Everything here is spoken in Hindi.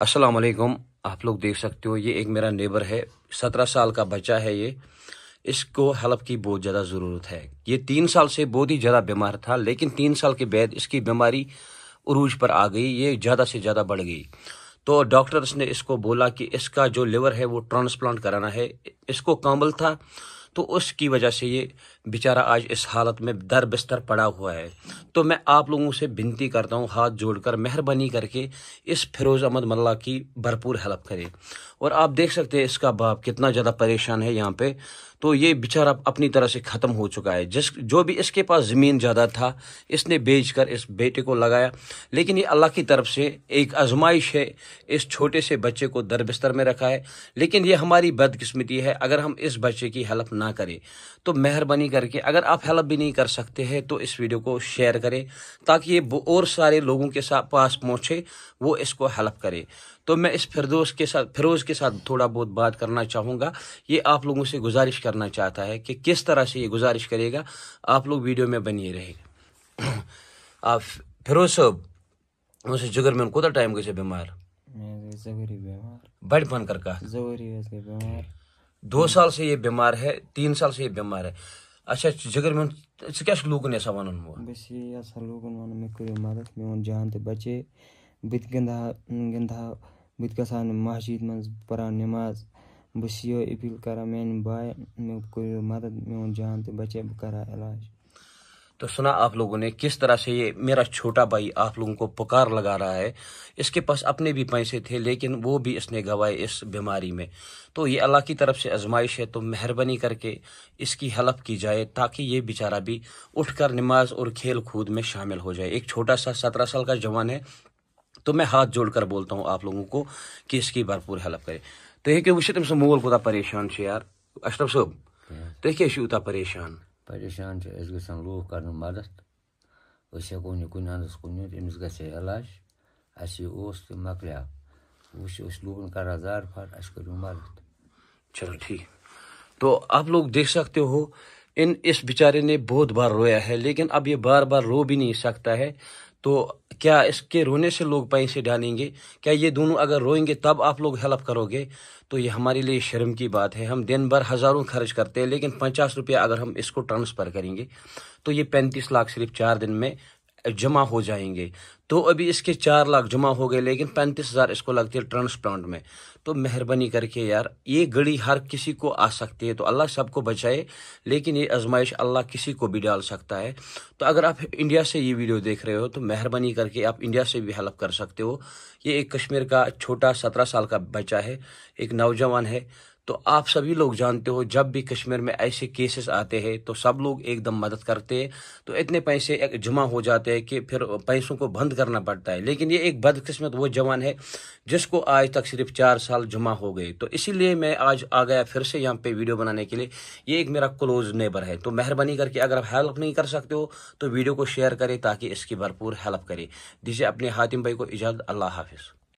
अस्सलाम वालेकुम आप लोग देख सकते हो ये एक मेरा नेबर है सत्रह साल का बच्चा है ये इसको हेल्प की बहुत ज़्यादा ज़रूरत है ये तीन साल से बहुत ही ज़्यादा बीमार था लेकिन तीन साल के बाद इसकी बीमारी उरूज पर आ गई ये ज़्यादा से ज़्यादा बढ़ गई तो डॉक्टर्स ने इसको बोला कि इसका जो लिवर है वो ट्रांसप्लांट कराना है इसको कामल था तो उसकी वजह से ये बेचारा आज इस हालत में दर बिस्तर पड़ा हुआ है तो मैं आप लोगों से विनती करता हूँ हाथ जोड़कर मेहरबानी करके इस फिरोज़ अहमद मल्ला की भरपूर हेल्प करें और आप देख सकते हैं इसका बाप कितना ज़्यादा परेशान है यहाँ पे तो ये बेचारा अपनी तरह से ख़त्म हो चुका है जिस जो भी इसके पास ज़मीन ज़्यादा था इसने बेच कर इस बेटे को लगाया लेकिन ये अल्लाह की तरफ से एक आजमाइश है इस छोटे से बच्चे को दर बिस्तर में रखा है लेकिन ये हमारी बदकिस्मती है अगर हम इस बच्चे की हेल्प ना करें तो मेहरबानी करके अगर आप हेल्प भी नहीं कर सकते हैं तो इस वीडियो को शेयर करें ताकि ये और सारे लोगों के साथ पास पहुँचे वो इसको हेल्प करें तो मैं इस फिरदोस के साथ फिरोज़ के साथ थोड़ा बहुत बात करना चाहूँगा ये आप लोगों से गुजारिश करना चाहता है कि किस तरह से ये गुजारिश करेगा आप लोग वीडियो में बनिए रहेगा आप फिरोज साहब उस जुगर में कूदा तो टाइम गए तो बीमार बड़पन कर का जगरी बीमार दो साल से ये बीमार है तीन साल से ये बीमार है अच्छा जिगर में क्या लूकन ऐसा वन बस ये लूकन वन मे कर मदद मे जान तो बचे बत गिंदा गिंदा बत गसान मस्जिद मं पा नमाज बस यो अपील करान मे बाय मे कर मदद मे जान तो बचे बह करा इलाज तो सुना आप लोगों ने किस तरह से ये मेरा छोटा भाई आप लोगों को पुकार लगा रहा है इसके पास अपने भी पैसे थे लेकिन वो भी इसने गवाए इस बीमारी में तो ये अल्लाह की तरफ से आजमाइश है तो मेहरबानी करके इसकी हेल्प की जाए ताकि ये बेचारा भी उठकर नमाज और खेल कूद में शामिल हो जाए एक छोटा सा सत्रह साल का जवान है तो मैं हाथ जोड़कर बोलता हूँ आप लोगों को कि इसकी भरपूर हेल्प करें तो ये वो वह मोल कूदा परेशान यार अशरफ साहब तो यह क्या परेशान پریشان چھِ أسۍ گژھن لوٗکھ کَرُن مَدَت أسۍ ہٮ۪کو نہٕ کُنہِ اَندَس کُن نِتھ أمِس گژھِ ہے علاج اَسہِ یہِ اوس تہِ مۄکلیٛو وۄنۍ چھِ أسۍ لوٗکَن کَران زارپار اَسہِ کٔرِو مَدَت چلو ٹھیک تو آپ لوگ देख सकते हो इन इस बेचारे ने बहुत बार रोया है लेकिन अब ये बार बार रो भी नहीं सकता है तो क्या इसके रोने से लोग पैसे डालेंगे क्या ये दोनों अगर रोएंगे तब आप लोग हेल्प करोगे तो ये हमारे लिए शर्म की बात है हम दिन भर हज़ारों खर्च करते हैं लेकिन पचास रुपया अगर हम इसको ट्रांसफ़र करेंगे तो ये पैंतीस लाख सिर्फ चार दिन में जमा हो जाएंगे तो अभी इसके चार लाख जमा हो गए लेकिन पैंतीस हज़ार इसको लगती है ट्रांसप्लांट में तो मेहरबानी करके यार ये घड़ी हर किसी को आ सकती है तो अल्लाह सबको बचाए लेकिन ये आजमाइश अल्लाह किसी को भी डाल सकता है तो अगर आप इंडिया से ये वीडियो देख रहे हो तो मेहरबानी करके आप इंडिया से भी हेल्प कर सकते हो ये एक कश्मीर का छोटा सत्रह साल का बच्चा है एक नौजवान है तो आप सभी लोग जानते हो जब भी कश्मीर में ऐसे केसेस आते हैं तो सब लोग एकदम मदद करते हैं तो इतने पैसे जमा हो जाते हैं कि फिर पैसों को बंद करना पड़ता है लेकिन ये एक बदकिस्मत वो जवान है जिसको आज तक सिर्फ चार साल जमा हो गए तो इसीलिए मैं आज आ गया फिर से यहाँ पे वीडियो बनाने के लिए ये एक मेरा क्लोज नेबर है तो मेहरबानी करके अगर आप हेल्प नहीं कर सकते हो तो वीडियो को शेयर करें ताकि इसकी भरपूर हेल्प करें दीजिए अपने हातिम भाई को इजाज़त अल्लाह हाफिज़